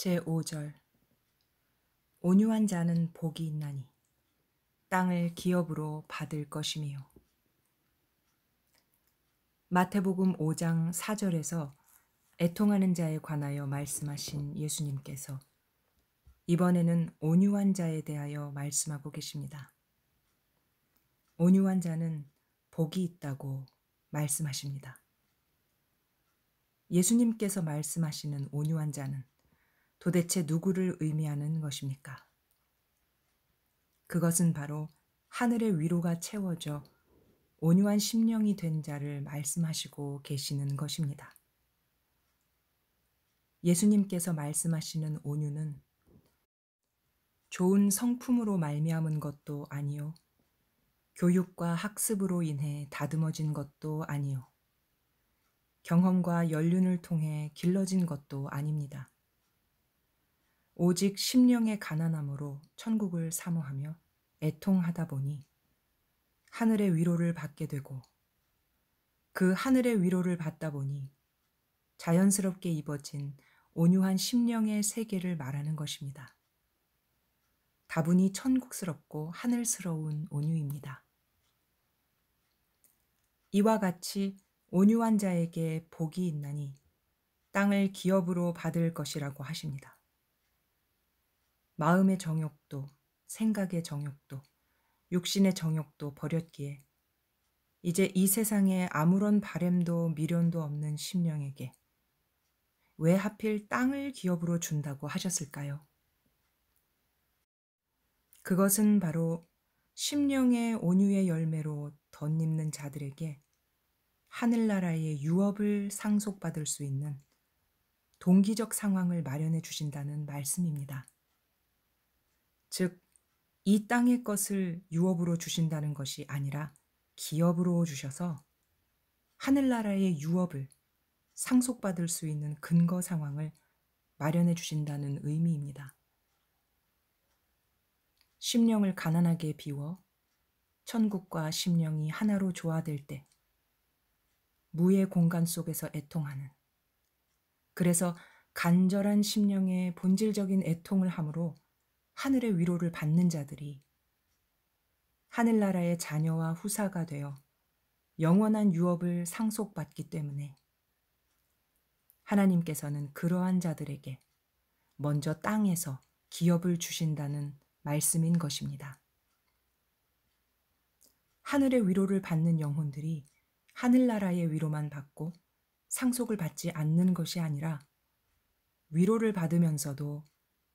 제5절 온유한 자는 복이 있나니 땅을 기업으로 받을 것이며 마태복음 5장 4절에서 애통하는 자에 관하여 말씀하신 예수님께서 이번에는 온유한 자에 대하여 말씀하고 계십니다. 온유한 자는 복이 있다고 말씀하십니다. 예수님께서 말씀하시는 온유한 자는 도대체 누구를 의미하는 것입니까? 그것은 바로 하늘의 위로가 채워져 온유한 심령이 된 자를 말씀하시고 계시는 것입니다. 예수님께서 말씀하시는 온유는 좋은 성품으로 말미암은 것도 아니요. 교육과 학습으로 인해 다듬어진 것도 아니요. 경험과 연륜을 통해 길러진 것도 아닙니다. 오직 심령의 가난함으로 천국을 사모하며 애통하다 보니 하늘의 위로를 받게 되고 그 하늘의 위로를 받다 보니 자연스럽게 입어진 온유한 심령의 세계를 말하는 것입니다. 다분히 천국스럽고 하늘스러운 온유입니다. 이와 같이 온유한 자에게 복이 있나니 땅을 기업으로 받을 것이라고 하십니다. 마음의 정욕도 생각의 정욕도 육신의 정욕도 버렸기에 이제 이 세상에 아무런 바램도 미련도 없는 심령에게 왜 하필 땅을 기업으로 준다고 하셨을까요? 그것은 바로 심령의 온유의 열매로 덧입는 자들에게 하늘나라의 유업을 상속받을 수 있는 동기적 상황을 마련해 주신다는 말씀입니다. 즉, 이 땅의 것을 유업으로 주신다는 것이 아니라 기업으로 주셔서 하늘나라의 유업을 상속받을 수 있는 근거 상황을 마련해 주신다는 의미입니다. 심령을 가난하게 비워 천국과 심령이 하나로 조화될 때 무의 공간 속에서 애통하는 그래서 간절한 심령의 본질적인 애통을 함으로 하늘의 위로를 받는 자들이 하늘나라의 자녀와 후사가 되어 영원한 유업을 상속받기 때문에 하나님께서는 그러한 자들에게 먼저 땅에서 기업을 주신다는 말씀인 것입니다. 하늘의 위로를 받는 영혼들이 하늘나라의 위로만 받고 상속을 받지 않는 것이 아니라 위로를 받으면서도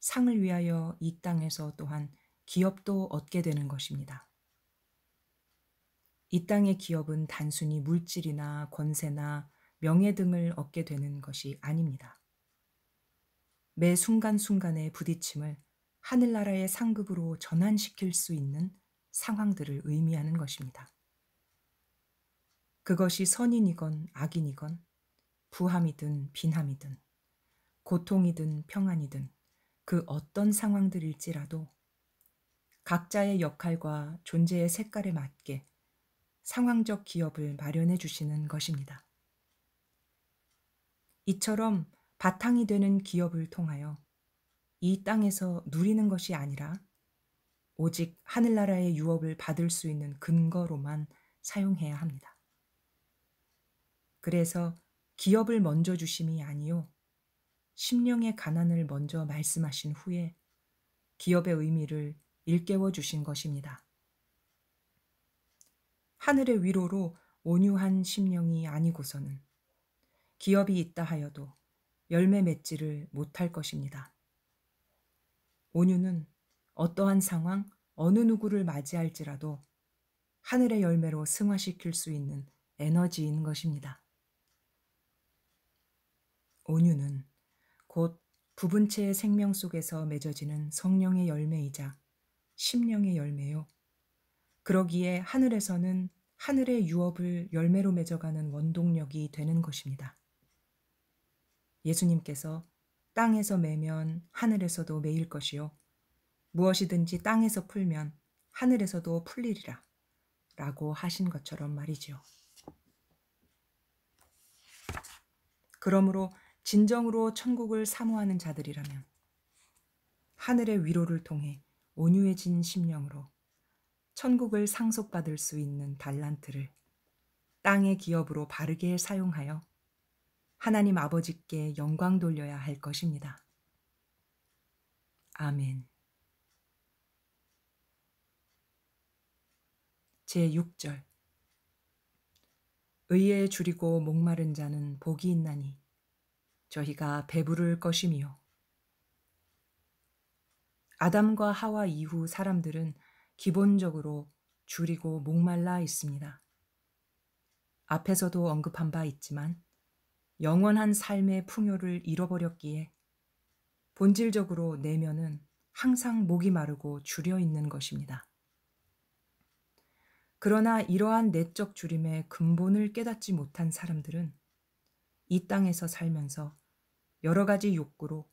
상을 위하여 이 땅에서 또한 기업도 얻게 되는 것입니다. 이 땅의 기업은 단순히 물질이나 권세나 명예 등을 얻게 되는 것이 아닙니다. 매 순간순간의 부딪힘을 하늘나라의 상급으로 전환시킬 수 있는 상황들을 의미하는 것입니다. 그것이 선인이건 악인이건 부함이든 빈함이든 고통이든 평안이든 그 어떤 상황들일지라도 각자의 역할과 존재의 색깔에 맞게 상황적 기업을 마련해 주시는 것입니다. 이처럼 바탕이 되는 기업을 통하여 이 땅에서 누리는 것이 아니라 오직 하늘나라의 유업을 받을 수 있는 근거로만 사용해야 합니다. 그래서 기업을 먼저 주심이 아니요. 심령의 가난을 먼저 말씀하신 후에 기업의 의미를 일깨워 주신 것입니다. 하늘의 위로로 온유한 심령이 아니고서는 기업이 있다 하여도 열매 맺지를 못할 것입니다. 온유는 어떠한 상황, 어느 누구를 맞이할지라도 하늘의 열매로 승화시킬 수 있는 에너지인 것입니다. 온유는 곧 부분체의 생명 속에서 맺어지는 성령의 열매이자 심령의 열매요. 그러기에 하늘에서는 하늘의 유업을 열매로 맺어가는 원동력이 되는 것입니다. 예수님께서 땅에서 매면 하늘에서도 매일 것이요. 무엇이든지 땅에서 풀면 하늘에서도 풀리리라. 라고 하신 것처럼 말이지요. 그러므로 진정으로 천국을 사모하는 자들이라면 하늘의 위로를 통해 온유해진 심령으로 천국을 상속받을 수 있는 달란트를 땅의 기업으로 바르게 사용하여 하나님 아버지께 영광 돌려야 할 것입니다. 아멘. 제6절 의에 줄이고 목마른 자는 복이 있나니 저희가 배부를 것임이요. 아담과 하와 이후 사람들은 기본적으로 줄이고 목말라 있습니다. 앞에서도 언급한 바 있지만 영원한 삶의 풍요를 잃어버렸기에 본질적으로 내면은 항상 목이 마르고 줄여 있는 것입니다. 그러나 이러한 내적 줄임의 근본을 깨닫지 못한 사람들은 이 땅에서 살면서 여러 가지 욕구로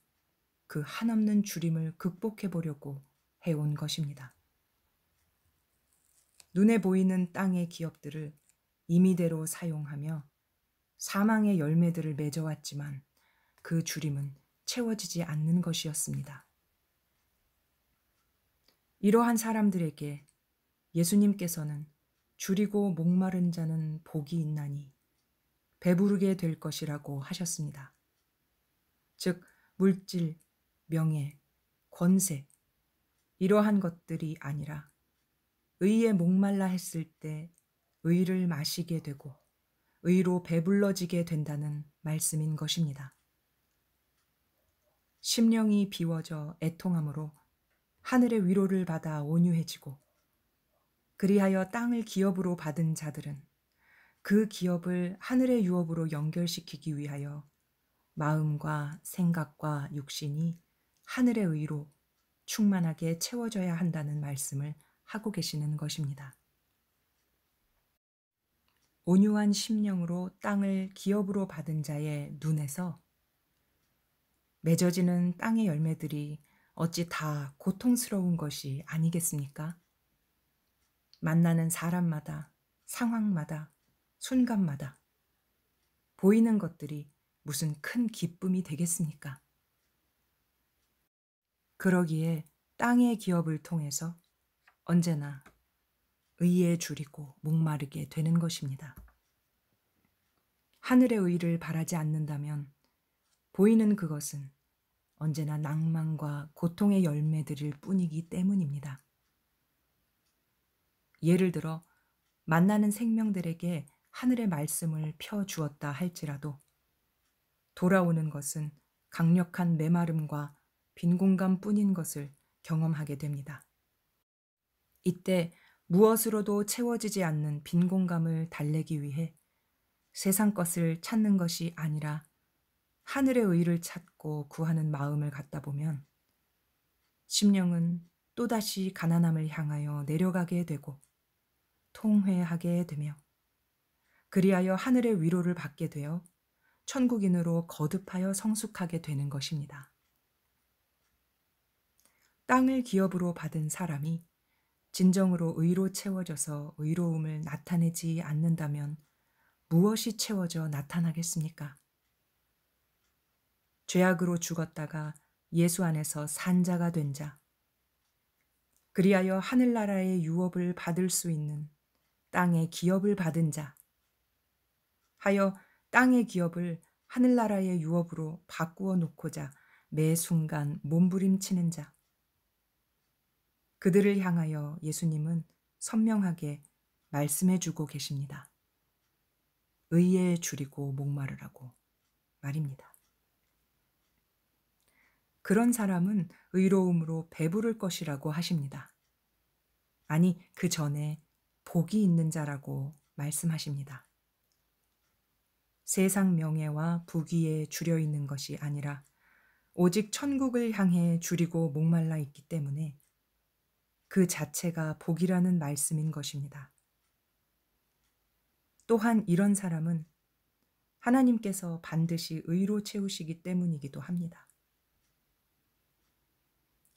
그 한없는 줄임을 극복해 보려고 해온 것입니다. 눈에 보이는 땅의 기업들을 임의대로 사용하며 사망의 열매들을 맺어왔지만 그 줄임은 채워지지 않는 것이었습니다. 이러한 사람들에게 예수님께서는 줄이고 목마른 자는 복이 있나니 배부르게 될 것이라고 하셨습니다. 즉 물질, 명예, 권세 이러한 것들이 아니라 의에 목말라 했을 때 의를 마시게 되고 의로 배불러지게 된다는 말씀인 것입니다. 심령이 비워져 애통함으로 하늘의 위로를 받아 온유해지고 그리하여 땅을 기업으로 받은 자들은 그 기업을 하늘의 유업으로 연결시키기 위하여 마음과 생각과 육신이 하늘의 의로 충만하게 채워져야 한다는 말씀을 하고 계시는 것입니다. 온유한 심령으로 땅을 기업으로 받은 자의 눈에서 맺어지는 땅의 열매들이 어찌 다 고통스러운 것이 아니겠습니까? 만나는 사람마다, 상황마다, 순간마다 보이는 것들이 무슨 큰 기쁨이 되겠습니까? 그러기에 땅의 기업을 통해서 언제나 의에 줄이고 목마르게 되는 것입니다. 하늘의 의를 바라지 않는다면 보이는 그것은 언제나 낭만과 고통의 열매들일 뿐이기 때문입니다. 예를 들어 만나는 생명들에게 하늘의 말씀을 펴 주었다 할지라도 돌아오는 것은 강력한 메마름과 빈공간 뿐인 것을 경험하게 됩니다. 이때 무엇으로도 채워지지 않는 빈공감을 달래기 위해 세상 것을 찾는 것이 아니라 하늘의 의를 찾고 구하는 마음을 갖다 보면 심령은 또다시 가난함을 향하여 내려가게 되고 통회하게 되며 그리하여 하늘의 위로를 받게 되어 천국인으로 거듭하여 성숙하게 되는 것입니다. 땅을 기업으로 받은 사람이 진정으로 의로 채워져서 의로움을 나타내지 않는다면 무엇이 채워져 나타나겠습니까? 죄악으로 죽었다가 예수 안에서 산자가 된 자. 그리하여 하늘나라의 유업을 받을 수 있는 땅의 기업을 받은 자. 하여 땅의 기업을 하늘나라의 유업으로 바꾸어 놓고자 매 순간 몸부림치는 자. 그들을 향하여 예수님은 선명하게 말씀해 주고 계십니다. 의에 줄이고 목마르라고 말입니다. 그런 사람은 의로움으로 배부를 것이라고 하십니다. 아니, 그 전에 복이 있는 자라고 말씀하십니다. 세상 명예와 부귀에 줄여 있는 것이 아니라 오직 천국을 향해 줄이고 목말라 있기 때문에 그 자체가 복이라는 말씀인 것입니다. 또한 이런 사람은 하나님께서 반드시 의로 채우시기 때문이기도 합니다.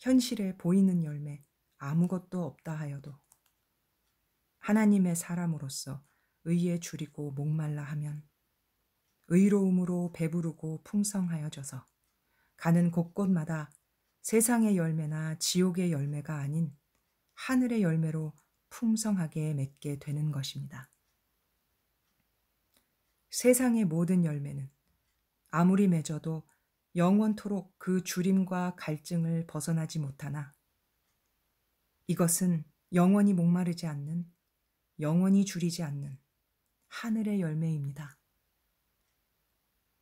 현실에 보이는 열매 아무것도 없다 하여도 하나님의 사람으로서 의에 줄이고 목말라 하면 의로움으로 배부르고 풍성하여져서 가는 곳곳마다 세상의 열매나 지옥의 열매가 아닌 하늘의 열매로 풍성하게 맺게 되는 것입니다. 세상의 모든 열매는 아무리 맺어도 영원토록 그 주림과 갈증을 벗어나지 못하나 이것은 영원히 목마르지 않는 영원히 줄이지 않는 하늘의 열매입니다.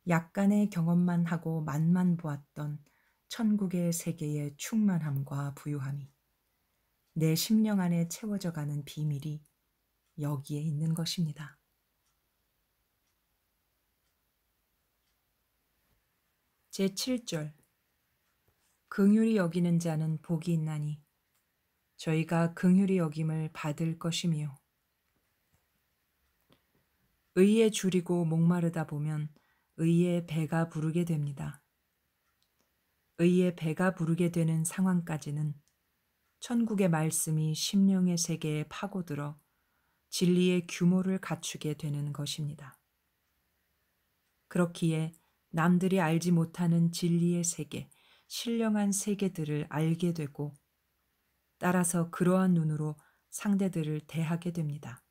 약간의 경험만 하고 만만 보았던 천국의 세계의 충만함과 부유함이 내 심령 안에 채워져 가는 비밀이 여기에 있는 것입니다. 제7절 긍휼히 여기는 자는 복이 있나니 저희가 긍휼히 여김을 받을 것이며 의에 줄이고 목마르다 보면 의의 배가 부르게 됩니다. 의의 배가 부르게 되는 상황까지는 천국의 말씀이 심령의 세계에 파고들어 진리의 규모를 갖추게 되는 것입니다. 그렇기에 남들이 알지 못하는 진리의 세계, 신령한 세계들을 알게 되고 따라서 그러한 눈으로 상대들을 대하게 됩니다.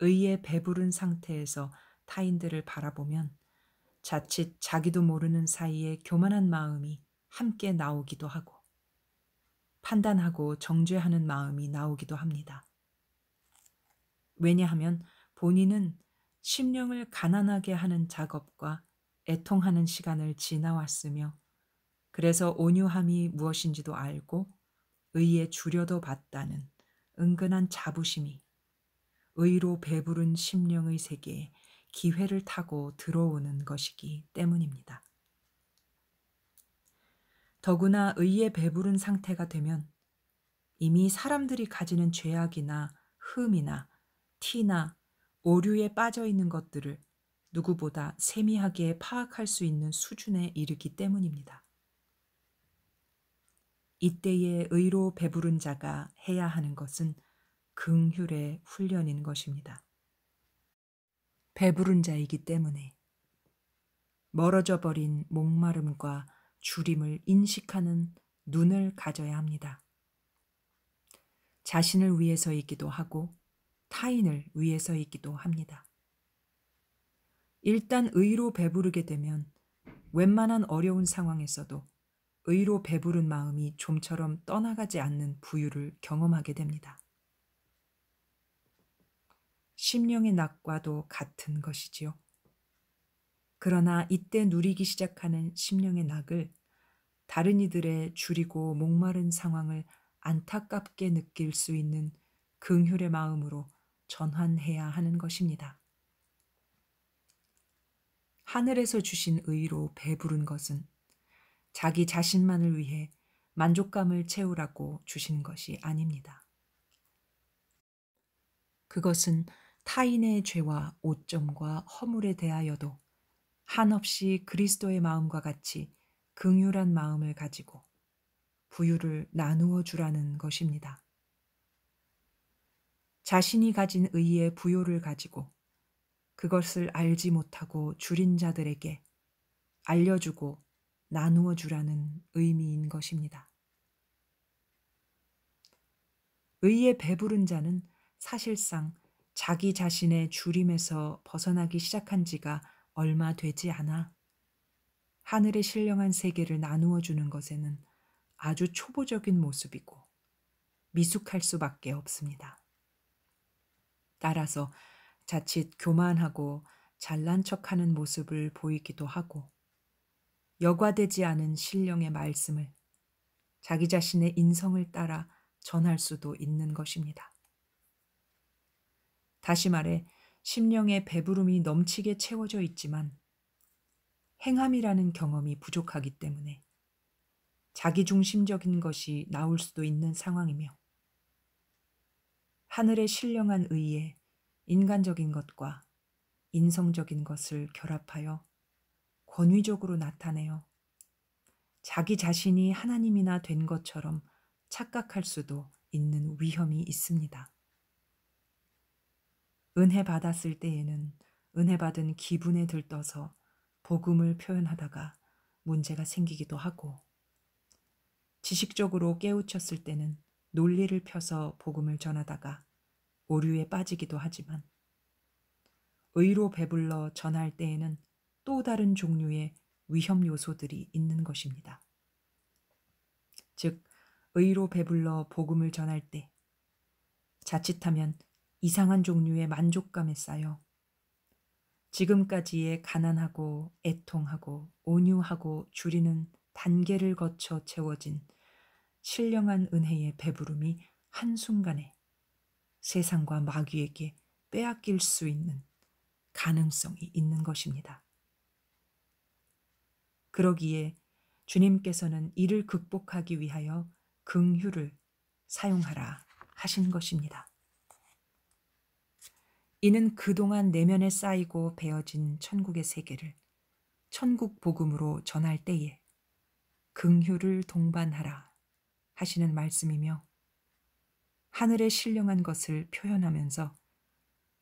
의에 배부른 상태에서 타인들을 바라보면 자칫 자기도 모르는 사이에 교만한 마음이 함께 나오기도 하고 판단하고 정죄하는 마음이 나오기도 합니다. 왜냐하면 본인은 심령을 가난하게 하는 작업과 애통하는 시간을 지나왔으며 그래서 온유함이 무엇인지도 알고 의에 주려도 봤다는 은근한 자부심이 의로 배부른 심령의 세계에 기회를 타고 들어오는 것이기 때문입니다. 더구나 의에 배부른 상태가 되면 이미 사람들이 가지는 죄악이나 흠이나 티나 오류에 빠져 있는 것들을 누구보다 세미하게 파악할 수 있는 수준에 이르기 때문입니다. 이때의 의로 배부른 자가 해야 하는 것은 긍휼의 훈련인 것입니다. 배부른 자이기 때문에 멀어져 버린 목마름과 줄임을 인식하는 눈을 가져야 합니다. 자신을 위해서이기도 하고 타인을 위해서이기도 합니다. 일단 의로 배부르게 되면 웬만한 어려운 상황에서도 의로 배부른 마음이 좀처럼 떠나가지 않는 부유를 경험하게 됩니다. 심령의 낙과도 같은 것이지요. 그러나 이때 누리기 시작하는 심령의 낙을 다른 이들의 줄이고 목마른 상황을 안타깝게 느낄 수 있는 긍휼의 마음으로 전환해야 하는 것입니다. 하늘에서 주신 의로 배부른 것은 자기 자신만을 위해 만족감을 채우라고 주신 것이 아닙니다. 그것은 타인의 죄와 오점과 허물에 대하여도 한없이 그리스도의 마음과 같이 긍휼한 마음을 가지고 부유를 나누어 주라는 것입니다. 자신이 가진 의의 부요를 가지고 그것을 알지 못하고 줄인 자들에게 알려주고 나누어 주라는 의미인 것입니다. 의의 배부른 자는 사실상 자기 자신의 줄임에서 벗어나기 시작한 지가 얼마 되지 않아 하늘의 신령한 세계를 나누어 주는 것에는 아주 초보적인 모습이고 미숙할 수밖에 없습니다. 따라서 자칫 교만하고 잘난 척하는 모습을 보이기도 하고 여과되지 않은 신령의 말씀을 자기 자신의 인성을 따라 전할 수도 있는 것입니다. 다시 말해 심령의 배부름이 넘치게 채워져 있지만 행함이라는 경험이 부족하기 때문에 자기중심적인 것이 나올 수도 있는 상황이며 하늘의 신령한 의에 인간적인 것과 인성적인 것을 결합하여 권위적으로 나타내어 자기 자신이 하나님이나 된 것처럼 착각할 수도 있는 위험이 있습니다. 은혜 받았을 때에는 은혜 받은 기분에 들떠서 복음을 표현하다가 문제가 생기기도 하고 지식적으로 깨우쳤을 때는 논리를 펴서 복음을 전하다가 오류에 빠지기도 하지만 의로 배불러 전할 때에는 또 다른 종류의 위험 요소들이 있는 것입니다. 즉, 의로 배불러 복음을 전할 때 자칫하면 이상한 종류의 만족감에 쌓여 지금까지의 가난하고 애통하고 온유하고 줄이는 단계를 거쳐 채워진 신령한 은혜의 배부름이 한순간에 세상과 마귀에게 빼앗길 수 있는 가능성이 있는 것입니다. 그러기에 주님께서는 이를 극복하기 위하여 긍휼을 사용하라 하신 것입니다. 이는 그동안 내면에 쌓이고 베어진 천국의 세계를 천국 복음으로 전할 때에 긍휼을 동반하라 하시는 말씀이며 하늘에 신령한 것을 표현하면서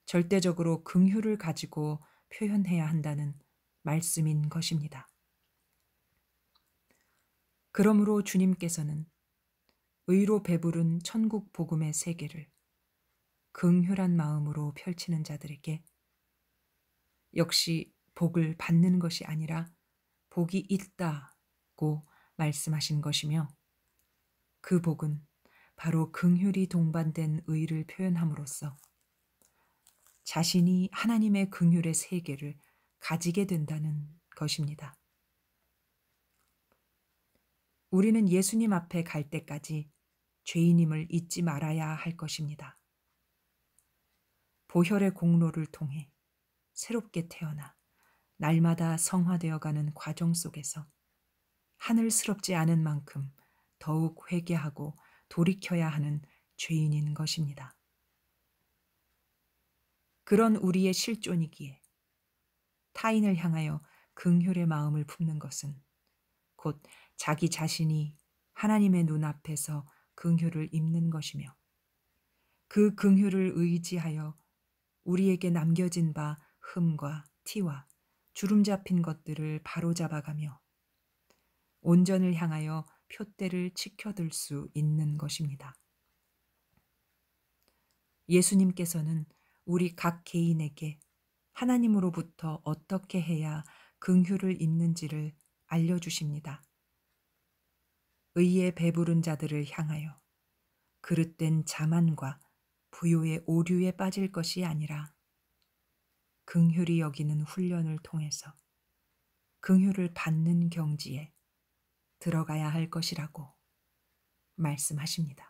절대적으로 긍휼을 가지고 표현해야 한다는 말씀인 것입니다. 그러므로 주님께서는 의로 배부른 천국 복음의 세계를 긍휼한 마음으로 펼치는 자들에게 역시 복을 받는 것이 아니라 복이 있다고 말씀하신 것이며 그 복은 바로 긍휼이 동반된 의를 표현함으로써 자신이 하나님의 긍휼의 세계를 가지게 된다는 것입니다. 우리는 예수님 앞에 갈 때까지 죄인임을 잊지 말아야 할 것입니다. 보혈의 공로를 통해 새롭게 태어나 날마다 성화되어가는 과정 속에서 하늘스럽지 않은 만큼 더욱 회개하고 돌이켜야 하는 죄인인 것입니다. 그런 우리의 실존이기에 타인을 향하여 긍휼의 마음을 품는 것은 곧 자기 자신이 하나님의 눈앞에서 긍휼을 입는 것이며 그 긍휼을 의지하여 우리에게 남겨진 바 흠과 티와 주름 잡힌 것들을 바로잡아가며 온전을 향하여 표대를 치켜들 수 있는 것입니다. 예수님께서는 우리 각 개인에게 하나님으로부터 어떻게 해야 긍휼을 입는지를 알려주십니다. 의에 배부른 자들을 향하여 그릇된 자만과 부요의 오류에 빠질 것이 아니라 긍휼히 여기는 훈련을 통해서 긍휼을 받는 경지에 들어가야 할 것이라고 말씀하십니다.